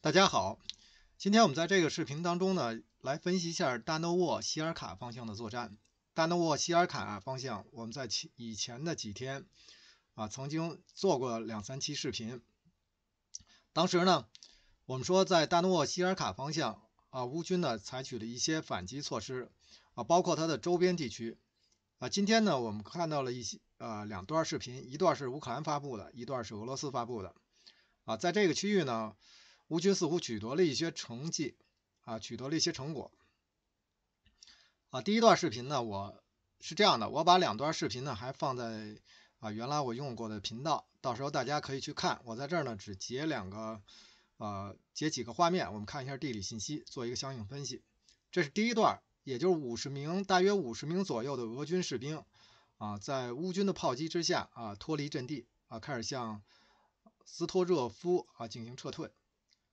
大家好，今天我们在这个视频当中呢，来分析一下大诺沃西尔卡方向的作战。大诺沃西尔卡啊方向，我们在前以前的几天啊，曾经做过两三期视频。当时呢，我们说在大诺沃西尔卡方向啊，乌军呢采取了一些反击措施啊，包括它的周边地区啊。今天呢，我们看到了一些呃两段视频，一段是乌克兰发布的，一段是俄罗斯发布的啊。在这个区域呢。乌军似乎取得了一些成绩，啊，取得了一些成果，啊，第一段视频呢，我是这样的，我把两段视频呢还放在啊原来我用过的频道，到时候大家可以去看。我在这儿呢只截两个，呃，截几个画面，我们看一下地理信息，做一个相应分析。这是第一段，也就是五十名大约五十名左右的俄军士兵，啊，在乌军的炮击之下，啊，脱离阵地，啊，开始向斯托热夫啊进行撤退。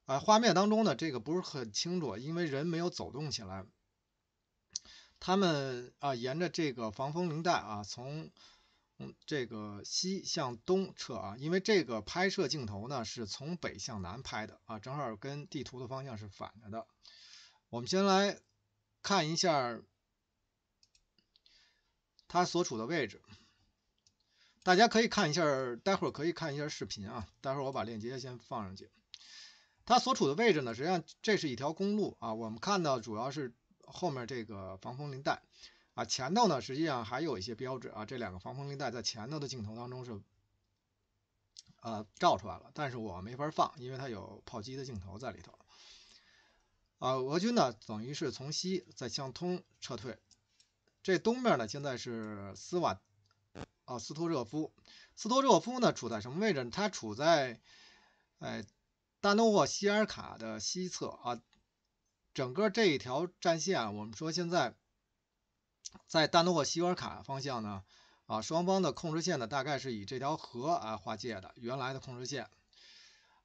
啊，画面当中呢，这个不是很清楚，因为人没有走动起来。他们啊，沿着这个防风林带啊，从嗯这个西向东撤啊，因为这个拍摄镜头呢是从北向南拍的啊，正好跟地图的方向是反着的。我们先来看一下他所处的位置，大家可以看一下，待会儿可以看一下视频啊，待会儿我把链接先放上去。它所处的位置呢？实际上，这是一条公路啊。我们看到主要是后面这个防风林带，啊，前头呢实际上还有一些标志啊。这两个防风林带在前头的镜头当中是，呃，照出来了，但是我没法放，因为它有炮击的镜头在里头。啊，俄军呢等于是从西在向东撤退，这东面呢现在是斯瓦，啊，斯托热夫，斯托热夫呢处在什么位置？它处在，哎。丹东沃希尔卡的西侧啊，整个这一条战线啊，我们说现在在丹东沃希尔卡方向呢啊，双方的控制线呢，大概是以这条河啊划界的原来的控制线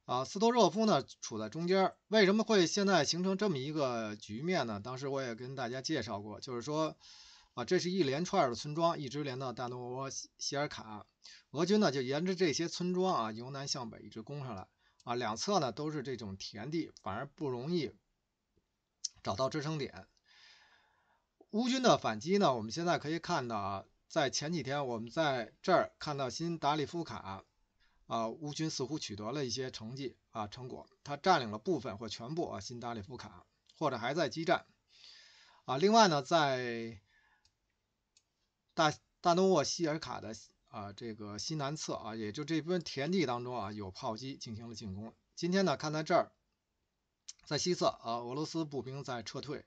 啊，斯托热夫呢处在中间儿，为什么会现在形成这么一个局面呢？当时我也跟大家介绍过，就是说啊，这是一连串的村庄，一直连到丹东沃西尔卡，俄军呢就沿着这些村庄啊，由南向北一直攻上来。啊，两侧呢都是这种田地，反而不容易找到支撑点。乌军的反击呢，我们现在可以看到啊，在前几天我们在这儿看到新达利夫卡啊，乌军似乎取得了一些成绩啊成果，他占领了部分或全部啊新达利夫卡，或者还在激战啊。另外呢，在大大诺沃希尔卡的。啊，这个西南侧啊，也就这部分田地当中啊，有炮击进行了进攻。今天呢，看在这儿，在西侧啊，俄罗斯步兵在撤退。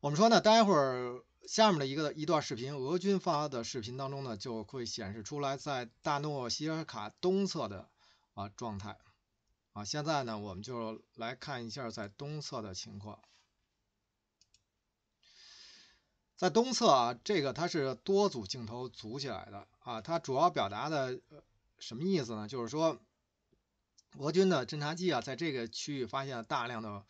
我们说呢，待会儿下面的一个一段视频，俄军发的视频当中呢，就会显示出来在大诺希尔卡东侧的啊状态。啊，现在呢，我们就来看一下在东侧的情况。在东侧啊，这个它是多组镜头组起来的啊，它主要表达的什么意思呢？就是说，俄军的侦察机啊，在这个区域发现了大量的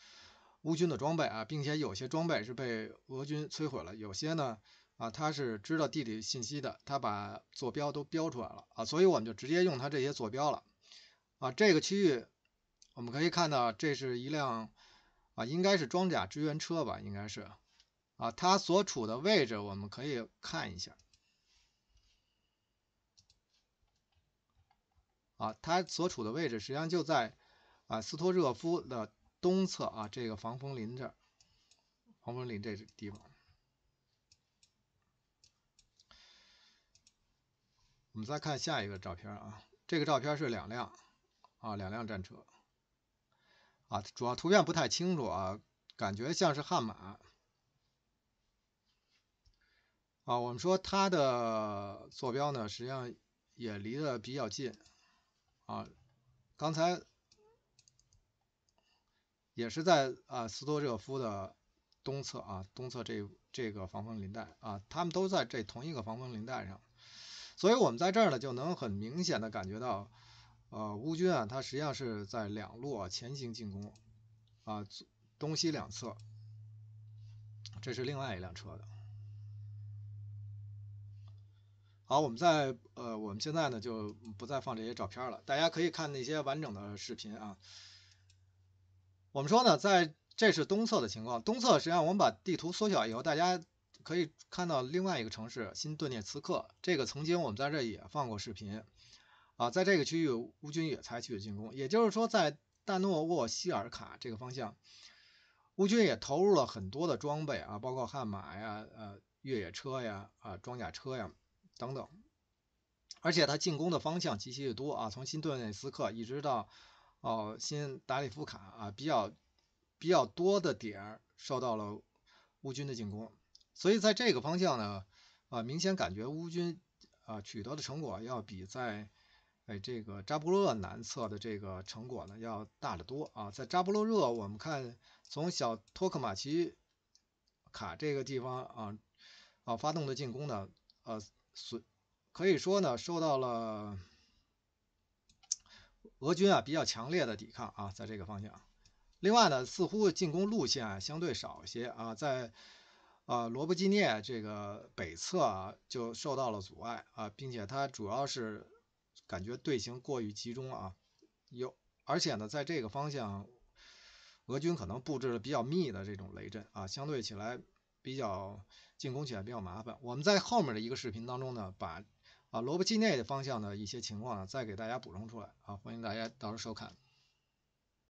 乌军的装备啊，并且有些装备是被俄军摧毁了，有些呢啊，它是知道地理信息的，它把坐标都标出来了啊，所以我们就直接用它这些坐标了啊。这个区域我们可以看到，这是一辆啊，应该是装甲支援车吧，应该是。啊，它所处的位置我们可以看一下。啊，它所处的位置实际上就在啊斯托热夫的东侧啊这个防风林这儿，防风林这地方。我们再看下一个照片啊，这个照片是两辆啊两辆战车，啊主要图片不太清楚啊，感觉像是悍马。啊，我们说它的坐标呢，实际上也离得比较近啊。刚才也是在啊斯托热夫的东侧啊，东侧这这个防风林带啊，他们都在这同一个防风林带上，所以我们在这儿呢就能很明显的感觉到，呃，乌军啊，它实际上是在两路啊前行进攻啊，东西两侧。这是另外一辆车的。好，我们在呃，我们现在呢就不再放这些照片了，大家可以看那些完整的视频啊。我们说呢，在这是东侧的情况，东侧实际上我们把地图缩小以后，大家可以看到另外一个城市新顿涅茨克，这个曾经我们在这也放过视频啊，在这个区域乌军也采取了进攻，也就是说在大诺沃希尔卡这个方向，乌军也投入了很多的装备啊，包括悍马呀、呃越野车呀、啊装甲车呀。等等，而且他进攻的方向极其的多啊，从新顿内斯克一直到哦新达里夫卡啊，比较比较多的点受到了乌军的进攻，所以在这个方向呢啊，明显感觉乌军啊取得的成果要比在哎这个扎波勒南侧的这个成果呢要大得多啊，在扎波罗热我们看从小托克马奇卡这个地方啊啊发动的进攻呢呃。损，可以说呢，受到了俄军啊比较强烈的抵抗啊，在这个方向。另外呢，似乎进攻路线相对少一些啊，在啊罗布基涅这个北侧啊就受到了阻碍啊，并且它主要是感觉队形过于集中啊，有而且呢，在这个方向，俄军可能布置了比较密的这种雷阵啊，相对起来。比较进攻起来比较麻烦，我们在后面的一个视频当中呢，把啊萝卜基内的方向的一些情况呢，再给大家补充出来啊，欢迎大家到时候收看。